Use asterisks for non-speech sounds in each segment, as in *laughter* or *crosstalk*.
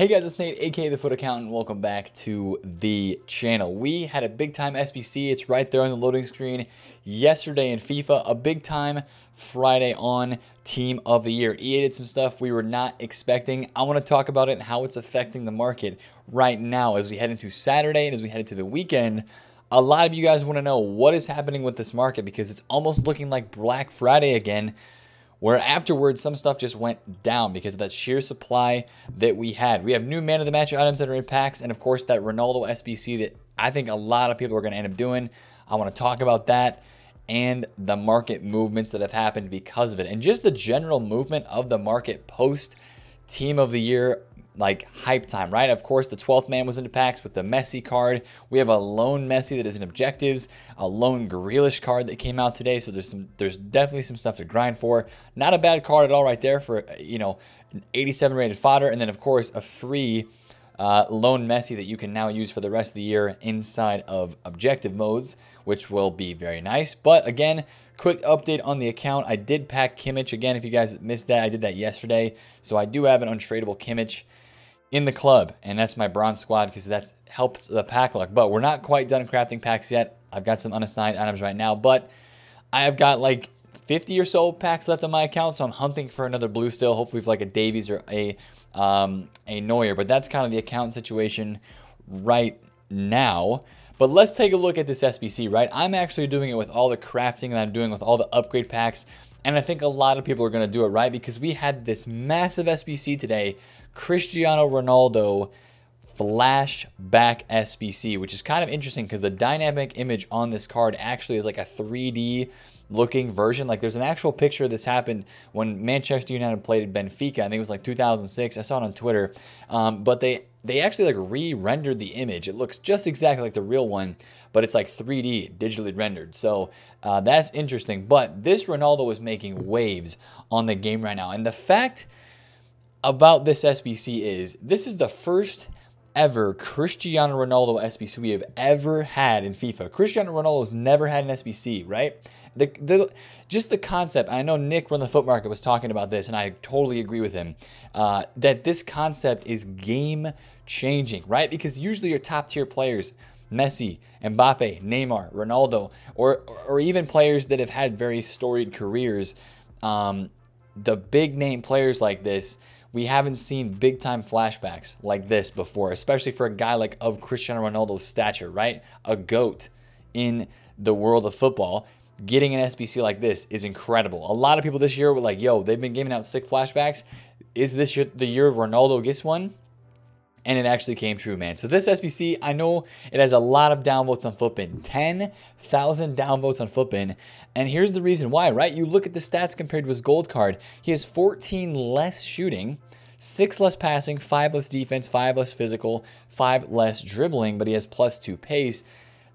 Hey guys, it's Nate, aka The Foot Accountant. Welcome back to the channel. We had a big time SBC. It's right there on the loading screen yesterday in FIFA. A big time Friday on Team of the Year. EA did some stuff we were not expecting. I want to talk about it and how it's affecting the market right now as we head into Saturday and as we head into the weekend. A lot of you guys want to know what is happening with this market because it's almost looking like Black Friday again where afterwards some stuff just went down because of that sheer supply that we had. We have new man of the match items that are in packs, and of course that Ronaldo SBC that I think a lot of people are going to end up doing. I want to talk about that and the market movements that have happened because of it, and just the general movement of the market post team of the year like hype time, right? Of course, the 12th man was into packs with the Messi card. We have a lone Messi that is in objectives, a lone Grealish card that came out today. So there's some, there's definitely some stuff to grind for. Not a bad card at all, right there for you know, an 87 rated fodder, and then of course a free. Uh, lone Messi that you can now use for the rest of the year inside of objective modes, which will be very nice. But again, quick update on the account. I did pack Kimmich. Again, if you guys missed that, I did that yesterday. So I do have an untradeable Kimmich in the club, and that's my bronze squad because that helps the pack luck. But we're not quite done crafting packs yet. I've got some unassigned items right now, but I have got like 50 or so packs left on my account, so I'm hunting for another blue still, hopefully for like a Davies or a um, a Neuer. But that's kind of the account situation right now. But let's take a look at this SBC, right? I'm actually doing it with all the crafting that I'm doing with all the upgrade packs. And I think a lot of people are going to do it right because we had this massive SBC today Cristiano Ronaldo flashback SBC, which is kind of interesting because the dynamic image on this card actually is like a 3D looking version. Like there's an actual picture this happened when Manchester United played Benfica. I think it was like 2006. I saw it on Twitter. Um, but they they actually like re-rendered the image. It looks just exactly like the real one, but it's like 3D digitally rendered. So uh, that's interesting. But this Ronaldo is making waves on the game right now, and the fact about this SBC is this is the first ever Cristiano Ronaldo SBC we have ever had in FIFA. Cristiano Ronaldo's never had an SBC, right? The, the just the concept. I know Nick from the Foot Market was talking about this, and I totally agree with him. Uh, that this concept is game changing, right? Because usually your top tier players, Messi, Mbappe, Neymar, Ronaldo, or or even players that have had very storied careers, um, the big name players like this we haven't seen big time flashbacks like this before, especially for a guy like of Cristiano Ronaldo's stature, right? A goat in the world of football. Getting an SBC like this is incredible. A lot of people this year were like, yo, they've been giving out sick flashbacks. Is this year the year Ronaldo gets one? and it actually came true, man. So this SBC, I know it has a lot of downvotes on Footbin, 10,000 downvotes on Footbin. And here's the reason why, right? You look at the stats compared to his gold card. He has 14 less shooting, six less passing, five less defense, five less physical, five less dribbling, but he has plus two pace.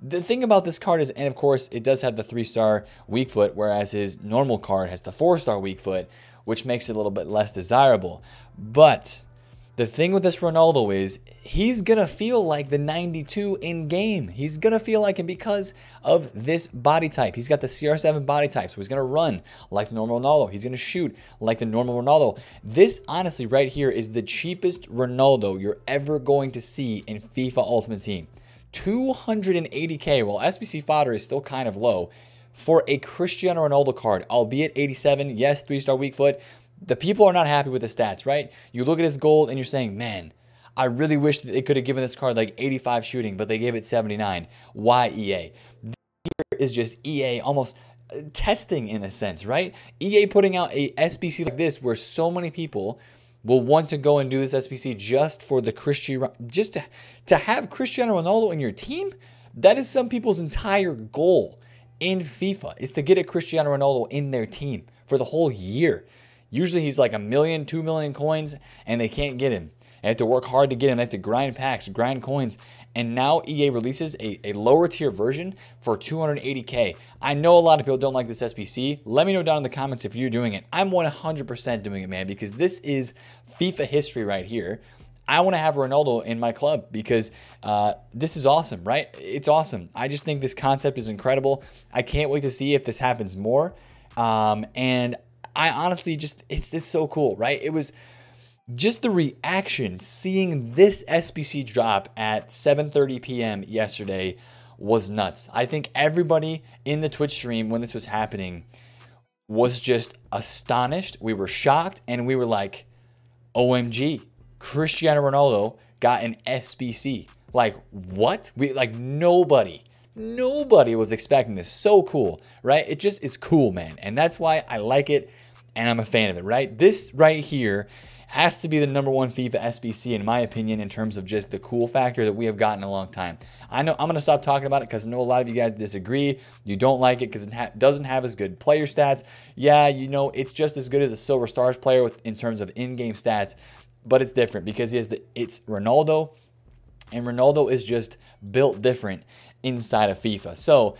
The thing about this card is, and of course, it does have the three-star weak foot, whereas his normal card has the four-star weak foot, which makes it a little bit less desirable. But the thing with this Ronaldo is he's going to feel like the 92 in game. He's going to feel like him because of this body type. He's got the CR7 body type, so he's going to run like the normal Ronaldo. He's going to shoot like the normal Ronaldo. This, honestly, right here is the cheapest Ronaldo you're ever going to see in FIFA Ultimate Team. 280K, while SBC fodder is still kind of low, for a Cristiano Ronaldo card, albeit 87, yes, three-star weak foot, the people are not happy with the stats, right? You look at his goal and you're saying, man, I really wish that they could have given this card like 85 shooting, but they gave it 79. Why EA? This is just EA almost uh, testing in a sense, right? EA putting out a SBC like this where so many people will want to go and do this SBC just for the Christian, just to, to have Cristiano Ronaldo in your team. That is some people's entire goal in FIFA is to get a Cristiano Ronaldo in their team for the whole year. Usually he's like a million, two million coins, and they can't get him. They have to work hard to get him. They have to grind packs, grind coins. And now EA releases a, a lower tier version for 280K. I know a lot of people don't like this SPC. Let me know down in the comments if you're doing it. I'm 100% doing it, man, because this is FIFA history right here. I want to have Ronaldo in my club because uh, this is awesome, right? It's awesome. I just think this concept is incredible. I can't wait to see if this happens more. Um, and I honestly just, it's just so cool, right? It was just the reaction seeing this SBC drop at 7:30 p.m. yesterday was nuts. I think everybody in the Twitch stream when this was happening was just astonished. We were shocked and we were like, "OMG, Cristiano Ronaldo got an SBC." Like, what? We like nobody Nobody was expecting this. So cool, right? It just is cool, man. And that's why I like it and I'm a fan of it, right? This right here has to be the number one FIFA SBC in my opinion in terms of just the cool factor that we have gotten a long time. I know I'm going to stop talking about it because I know a lot of you guys disagree. You don't like it because it ha doesn't have as good player stats. Yeah, you know, it's just as good as a Silver Stars player with, in terms of in-game stats, but it's different because he has the, it's Ronaldo, and Ronaldo is just built different inside of FIFA. So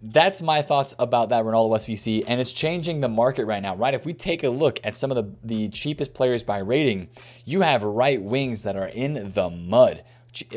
that's my thoughts about that Ronaldo SBC, and it's changing the market right now, right? If we take a look at some of the, the cheapest players by rating, you have right wings that are in the mud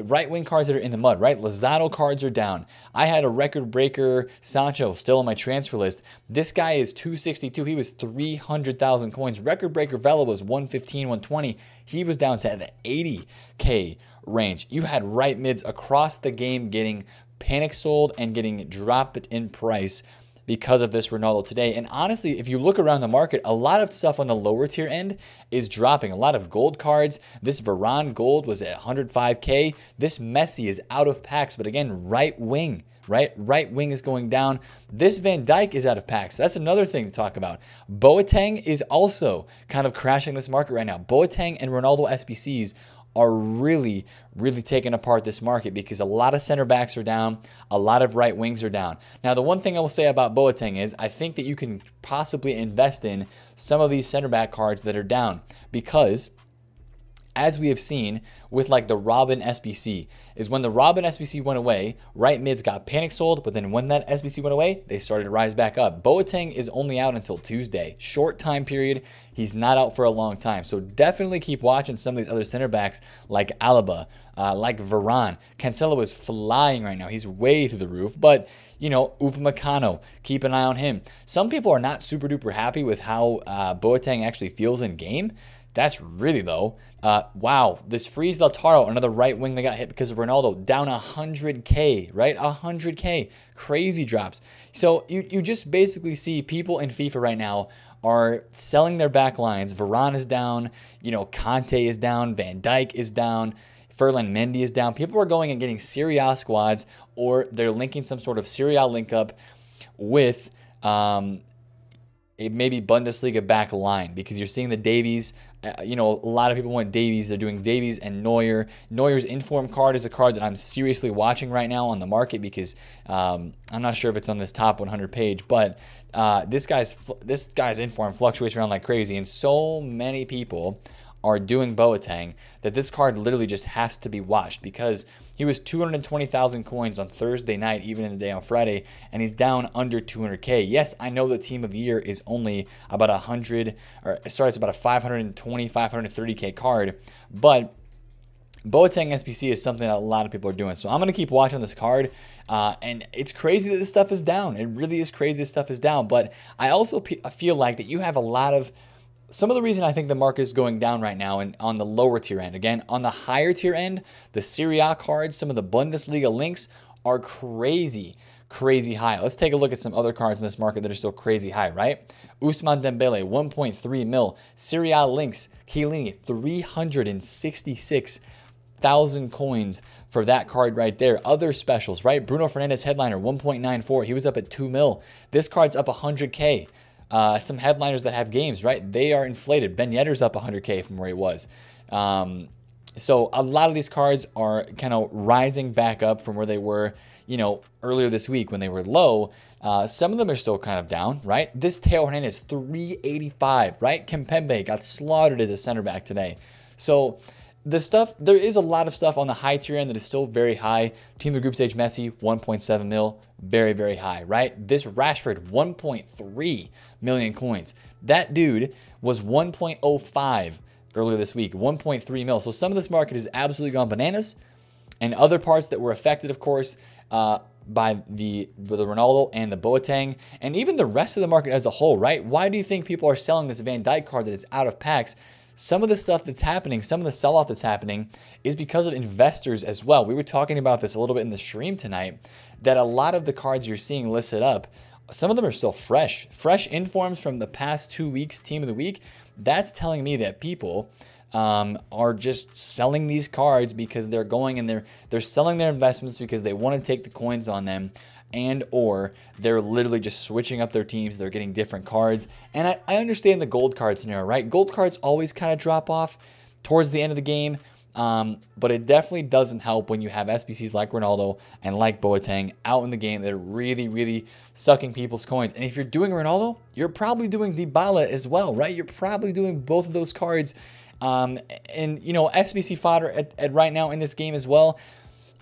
right wing cards that are in the mud, right? Lozado cards are down. I had a record breaker Sancho still on my transfer list. This guy is 262. He was 300,000 coins. Record breaker Vela was 115, 120. He was down to the 80K range. You had right mids across the game getting panic sold and getting dropped in price because of this Ronaldo today. And honestly, if you look around the market, a lot of stuff on the lower tier end is dropping. A lot of gold cards. This Varane gold was at 105K. This Messi is out of packs, but again, right wing right? Right wing is going down. This Van Dyke is out of packs. That's another thing to talk about. Boateng is also kind of crashing this market right now. Boateng and Ronaldo SBCs are really, really taking apart this market because a lot of center backs are down, a lot of right wings are down. Now, the one thing I will say about Boateng is I think that you can possibly invest in some of these center back cards that are down because as we have seen with like the Robin SBC, is when the Robin SBC went away, right mids got panic sold, but then when that SBC went away, they started to rise back up. Boateng is only out until Tuesday, short time period, He's not out for a long time. So definitely keep watching some of these other center backs like Alaba, uh, like Varane. Cancelo is flying right now. He's way through the roof, but you know, Upamecano, keep an eye on him. Some people are not super duper happy with how uh, Boateng actually feels in game. That's really low. Uh, wow, this frees Lautaro, another right wing that got hit because of Ronaldo, down 100K, right? 100K. Crazy drops. So you, you just basically see people in FIFA right now are selling their back lines. Varane is down, you know, Conte is down, Van Dyke is down. Ferland Mendy is down. People are going and getting A squads, or they're linking some sort of A link up with um, maybe Bundesliga back line because you're seeing the Davies uh, you know, a lot of people want Davies. They're doing Davies and Neuer. Neuer's inform card is a card that I'm seriously watching right now on the market because um, I'm not sure if it's on this top 100 page, but uh, this guy's this guy's inform fluctuates around like crazy, and so many people are doing Boateng that this card literally just has to be watched because he was 220,000 coins on Thursday night, even in the day on Friday, and he's down under 200K. Yes, I know the team of the year is only about 100, or sorry, it's about a 520, 530K card, but Boateng SPC is something that a lot of people are doing. So I'm going to keep watching this card. Uh, and it's crazy that this stuff is down. It really is crazy this stuff is down. But I also feel like that you have a lot of some of the reason I think the market is going down right now and on the lower tier end. Again, on the higher tier end, the Serie A cards, some of the Bundesliga links are crazy, crazy high. Let's take a look at some other cards in this market that are still crazy high, right? Usman Dembele, 1.3 mil. Serie A links, Chiellini, 366 thousand coins for that card right there. Other specials, right? Bruno Fernandez headliner 1.94. He was up at two mil. This card's up 100k. Uh, some headliners that have games, right? They are inflated. Ben Yedder's up 100K from where he was. Um, so a lot of these cards are kind of rising back up from where they were, you know, earlier this week when they were low. Uh, some of them are still kind of down, right? This Teo Hernandez, 385, right? Kempembe got slaughtered as a center back today. So the stuff, there is a lot of stuff on the high tier end that is still very high. Team of the group stage Messi, 1.7 mil, very, very high, right? This Rashford, 1.3 million coins. That dude was 1.05 earlier this week, 1.3 mil. So some of this market has absolutely gone bananas. And other parts that were affected, of course, uh, by the, the Ronaldo and the Boateng, and even the rest of the market as a whole, right? Why do you think people are selling this Van Dyke card that is out of packs some of the stuff that's happening, some of the sell off that's happening is because of investors as well. We were talking about this a little bit in the stream tonight that a lot of the cards you're seeing listed up, some of them are still fresh. Fresh informs from the past two weeks, team of the week. That's telling me that people um, are just selling these cards because they're going and they're they're selling their investments because they want to take the coins on them and or they're literally just switching up their teams. They're getting different cards. And I, I understand the gold card scenario, right? Gold cards always kind of drop off towards the end of the game. Um, but it definitely doesn't help when you have SBCs like Ronaldo and like Boateng out in the game that are really, really sucking people's coins. And if you're doing Ronaldo, you're probably doing Dybala as well, right? You're probably doing both of those cards. Um, and, you know, SBC fodder at, at right now in this game as well,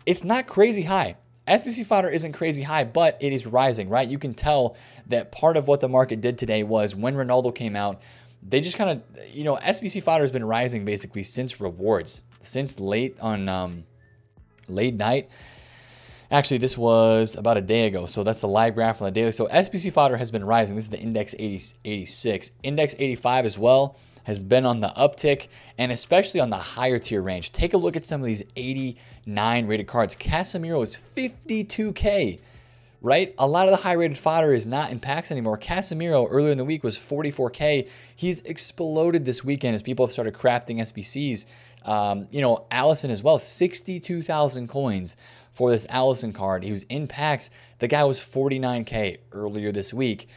it's not crazy high. SBC fodder isn't crazy high, but it is rising, right? You can tell that part of what the market did today was when Ronaldo came out, they just kind of, you know, SBC fodder has been rising basically since rewards, since late on um, late night. Actually, this was about a day ago. So that's the live graph on the daily. So SBC fodder has been rising. This is the index 80, 86, index 85 as well has been on the uptick and especially on the higher tier range. Take a look at some of these 80, nine rated cards. Casemiro is 52K, right? A lot of the high rated fodder is not in packs anymore. Casemiro earlier in the week was 44K. He's exploded this weekend as people have started crafting SBCs. Um, you know, Allison as well, 62,000 coins for this Allison card. He was in packs. The guy was 49K earlier this week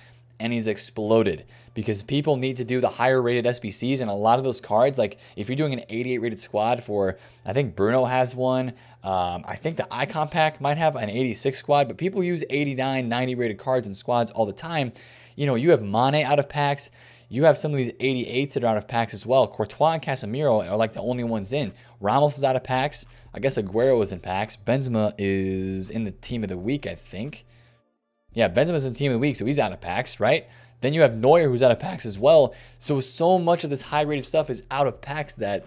and he's exploded because people need to do the higher rated SBCs and a lot of those cards. Like if you're doing an 88 rated squad for, I think Bruno has one. Um, I think the Icon Pack might have an 86 squad, but people use 89, 90 rated cards and squads all the time. You know, you have Mane out of packs. You have some of these 88s that are out of packs as well. Courtois and Casemiro are like the only ones in. Ramos is out of packs. I guess Aguero is in packs. Benzema is in the team of the week, I think. Yeah, Benzema's in the team of the week, so he's out of packs, right? Then you have Neuer who's out of packs as well. So so much of this high rate of stuff is out of packs that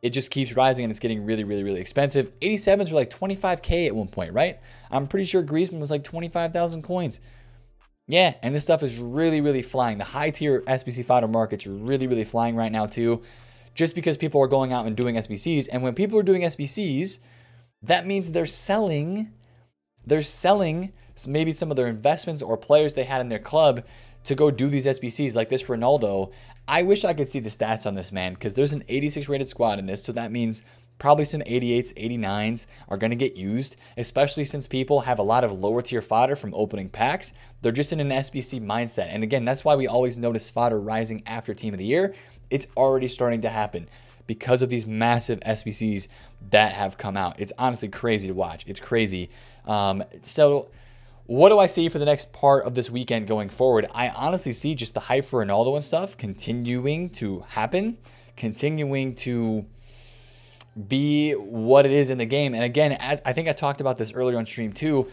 it just keeps rising and it's getting really, really, really expensive. 87s were like 25k at one point, right? I'm pretty sure Griezmann was like 25,000 coins. Yeah, and this stuff is really, really flying. The high tier SBC fodder market's really, really flying right now too, just because people are going out and doing SBCs. And when people are doing SBCs, that means they're selling, they're selling maybe some of their investments or players they had in their club to go do these SBCs like this Ronaldo. I wish I could see the stats on this man because there's an 86 rated squad in this. So that means probably some 88s, 89s are going to get used, especially since people have a lot of lower tier fodder from opening packs. They're just in an SBC mindset. And again, that's why we always notice fodder rising after team of the year. It's already starting to happen because of these massive SBCs that have come out. It's honestly crazy to watch. It's crazy. Um, so what do I see for the next part of this weekend going forward? I honestly see just the hype for Ronaldo and stuff continuing to happen, continuing to be what it is in the game. And again, as I think I talked about this earlier on stream too,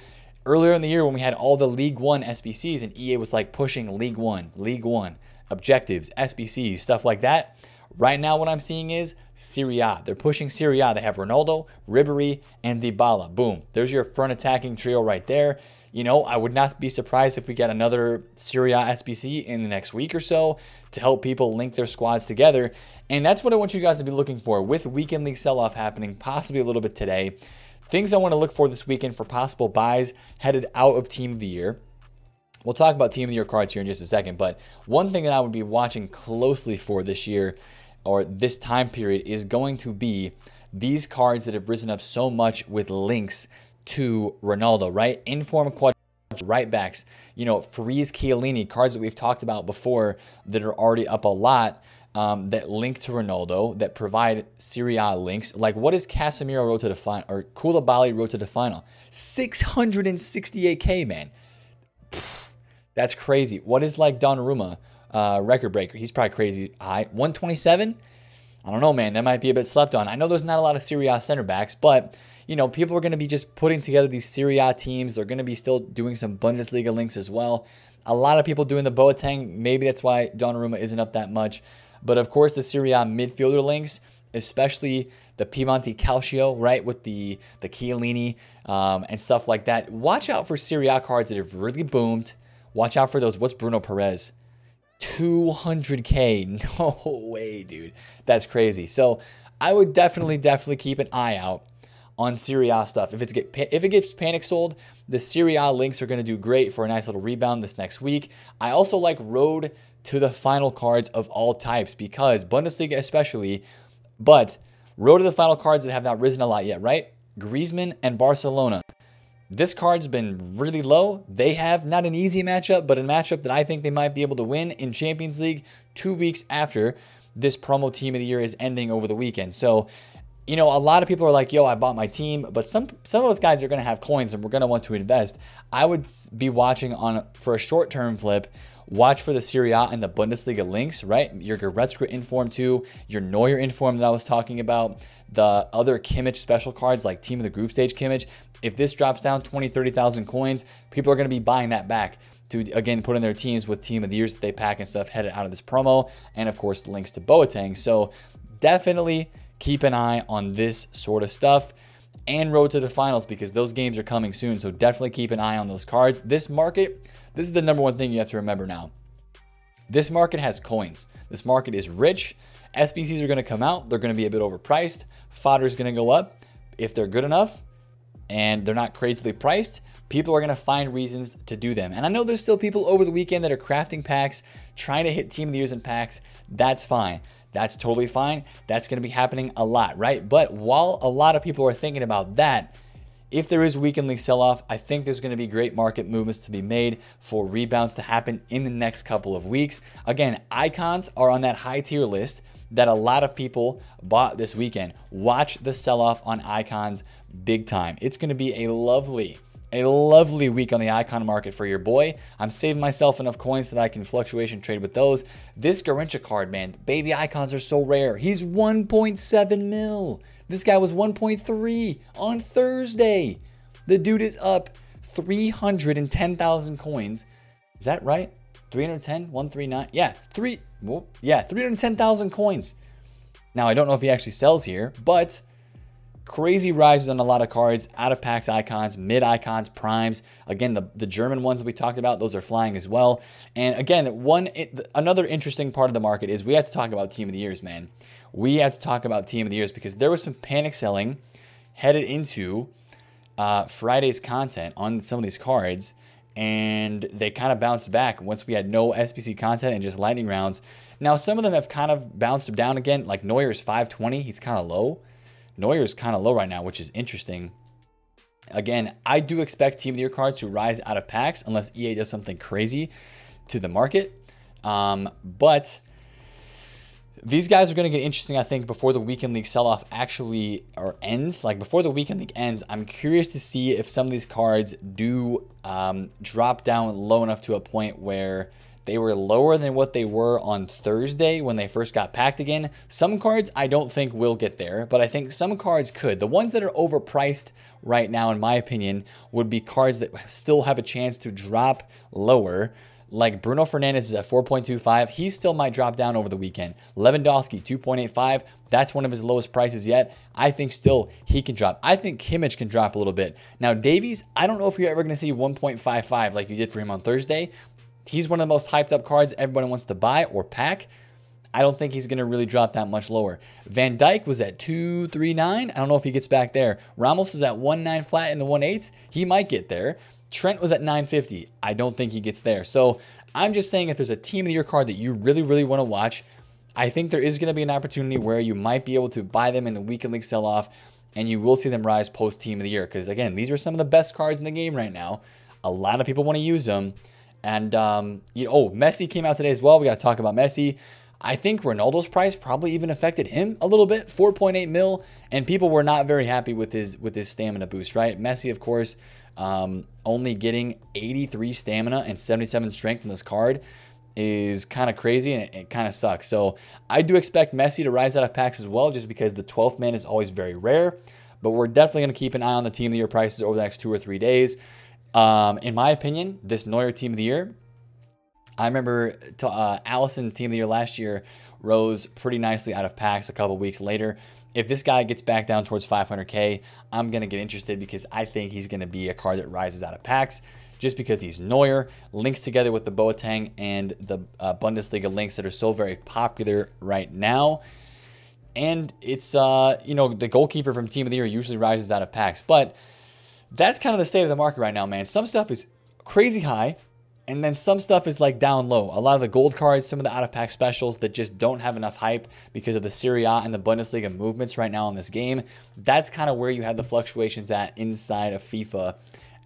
earlier in the year when we had all the League One SBCs and EA was like pushing League One, League One, objectives, SBCs, stuff like that. Right now, what I'm seeing is Syria. They're pushing Syria. They have Ronaldo, Ribery, and Dybala. Boom. There's your front attacking trio right there you know, I would not be surprised if we get another Syria SBC in the next week or so to help people link their squads together. And that's what I want you guys to be looking for with weekend league sell-off happening possibly a little bit today. Things I want to look for this weekend for possible buys headed out of Team of the Year. We'll talk about Team of the Year cards here in just a second, but one thing that I would be watching closely for this year or this time period is going to be these cards that have risen up so much with links to Ronaldo, right? Inform quad right backs, you know, Freeze Chiellini, cards that we've talked about before that are already up a lot um, that link to Ronaldo, that provide Serie A links. Like, what is Casemiro road to the final or Koulibaly road to the final? 668K, man. Pfft, that's crazy. What is like Donnarumma, uh, record breaker? He's probably crazy high. 127? I don't know, man. That might be a bit slept on. I know there's not a lot of Serie A center backs, but you know, people are going to be just putting together these Serie A teams. They're going to be still doing some Bundesliga links as well. A lot of people doing the Boateng. Maybe that's why Donnarumma isn't up that much. But of course, the Serie A midfielder links, especially the Piemonte Calcio, right, with the the Chiellini um, and stuff like that. Watch out for Serie A cards that have really boomed. Watch out for those. What's Bruno Perez? 200K. *laughs* No way, dude. That's crazy. So I would definitely, definitely keep an eye out on Syria stuff. If, it's get, if it gets panic sold, the Syria links are going to do great for a nice little rebound this next week. I also like road to the final cards of all types because Bundesliga especially, but road to the final cards that have not risen a lot yet, right? Griezmann and Barcelona. This card's been really low. They have not an easy matchup, but a matchup that I think they might be able to win in Champions League two weeks after this promo team of the year is ending over the weekend. So you know, a lot of people are like, yo, I bought my team, but some some of those guys are going to have coins and we're going to want to invest. I would be watching on for a short-term flip Watch for the Serie A and the Bundesliga links, right? Your Goretzka inform too, your Neuer inform that I was talking about, the other Kimmich special cards like Team of the Group Stage Kimmich. If this drops down 20, 30,000 coins, people are going to be buying that back to, again, put in their teams with Team of the Years that they pack and stuff headed out of this promo. And of course, links to Boateng. So definitely keep an eye on this sort of stuff and road to the finals because those games are coming soon. So definitely keep an eye on those cards. This market, this is the number one thing you have to remember now. This market has coins. This market is rich. SBCs are going to come out. They're going to be a bit overpriced. Fodder is going to go up. If they're good enough and they're not crazily priced, people are going to find reasons to do them. And I know there's still people over the weekend that are crafting packs, trying to hit team of the years in packs. That's fine. That's totally fine. That's going to be happening a lot, right? But while a lot of people are thinking about that, if there is weekly sell-off, I think there's going to be great market movements to be made for rebounds to happen in the next couple of weeks. Again, icons are on that high tier list that a lot of people bought this weekend. Watch the sell-off on icons big time. It's going to be a lovely a lovely week on the icon market for your boy. I'm saving myself enough coins that I can fluctuation trade with those. This Garincha card, man, baby icons are so rare. He's 1.7 mil. This guy was 1.3 on Thursday. The dude is up 310,000 coins. Is that right? 310, 139, yeah, three, well, yeah, 310,000 coins. Now, I don't know if he actually sells here, but crazy rises on a lot of cards, out of packs icons, mid icons, primes. Again, the, the German ones we talked about, those are flying as well. And again, one it, another interesting part of the market is we have to talk about team of the years, man. We have to talk about team of the years because there was some panic selling headed into uh, Friday's content on some of these cards, and they kind of bounced back once we had no SBC content and just lightning rounds. Now, some of them have kind of bounced down again, like Neuer's 520, he's kind of low is kind of low right now, which is interesting. Again, I do expect Team of the Year cards to rise out of packs unless EA does something crazy to the market. Um, but these guys are going to get interesting, I think, before the weekend league sell-off actually or ends. Like before the weekend league ends, I'm curious to see if some of these cards do um, drop down low enough to a point where – they were lower than what they were on Thursday when they first got packed again. Some cards I don't think will get there, but I think some cards could. The ones that are overpriced right now, in my opinion, would be cards that still have a chance to drop lower like Bruno Fernandez is at 4.25. He still might drop down over the weekend. Lewandowski, 2.85. That's one of his lowest prices yet. I think still he can drop. I think Kimmich can drop a little bit. Now, Davies, I don't know if you're ever going to see 1.55 like you did for him on Thursday, He's one of the most hyped up cards everyone wants to buy or pack. I don't think he's going to really drop that much lower. Van Dyke was at 239. I don't know if he gets back there. Ramos was at 19 flat in the 18s. He might get there. Trent was at 950. I don't think he gets there. So I'm just saying if there's a team of the year card that you really, really want to watch, I think there is going to be an opportunity where you might be able to buy them in the weekend league sell off and you will see them rise post team of the year. Because again, these are some of the best cards in the game right now. A lot of people want to use them. And um, you know, oh, Messi came out today as well. We got to talk about Messi. I think Ronaldo's price probably even affected him a little bit, 4.8 mil, and people were not very happy with his with his stamina boost, right? Messi, of course, um, only getting 83 stamina and 77 strength in this card is kind of crazy and it, it kind of sucks. So I do expect Messi to rise out of packs as well, just because the 12th man is always very rare. But we're definitely going to keep an eye on the team of the year prices over the next two or three days. Um, in my opinion, this Neuer team of the year, I remember t- uh, Allison team of the year last year rose pretty nicely out of packs a couple weeks later. If this guy gets back down towards 500K, I'm going to get interested because I think he's going to be a card that rises out of packs just because he's Neuer, links together with the Boateng and the uh, Bundesliga links that are so very popular right now. And it's, uh, you know, the goalkeeper from Team of the Year usually rises out of packs, but that's kind of the state of the market right now, man. Some stuff is crazy high, and then some stuff is like down low. A lot of the gold cards, some of the out of pack specials that just don't have enough hype because of the Serie A and the Bundesliga movements right now in this game. That's kind of where you have the fluctuations at inside of FIFA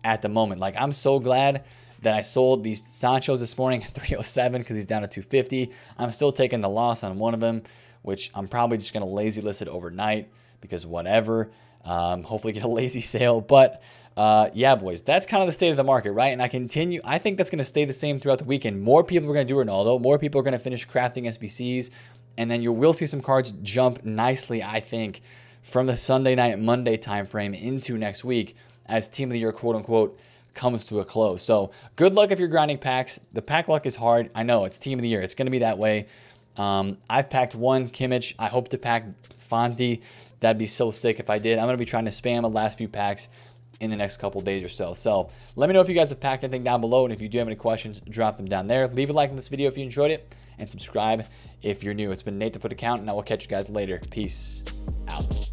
at the moment. Like, I'm so glad that I sold these Sanchos this morning at *laughs* 307 because he's down to 250. I'm still taking the loss on one of them, which I'm probably just going to lazy list it overnight because whatever. Um, hopefully get a lazy sale, but uh, yeah, boys, that's kind of the state of the market, right? And I continue, I think that's going to stay the same throughout the weekend. More people are going to do Ronaldo, more people are going to finish crafting SBCs, and then you will see some cards jump nicely, I think, from the Sunday night, Monday timeframe into next week as Team of the Year, quote unquote, comes to a close. So good luck if you're grinding packs. The pack luck is hard. I know it's Team of the Year, it's going to be that way. Um, I've packed one Kimmich. I hope to pack Fonzie That'd be so sick if I did. I'm going to be trying to spam the last few packs in the next couple days or so. So let me know if you guys have packed anything down below. And if you do have any questions, drop them down there. Leave a like on this video if you enjoyed it and subscribe if you're new. It's been Nate the Foot Account and I will catch you guys later. Peace out.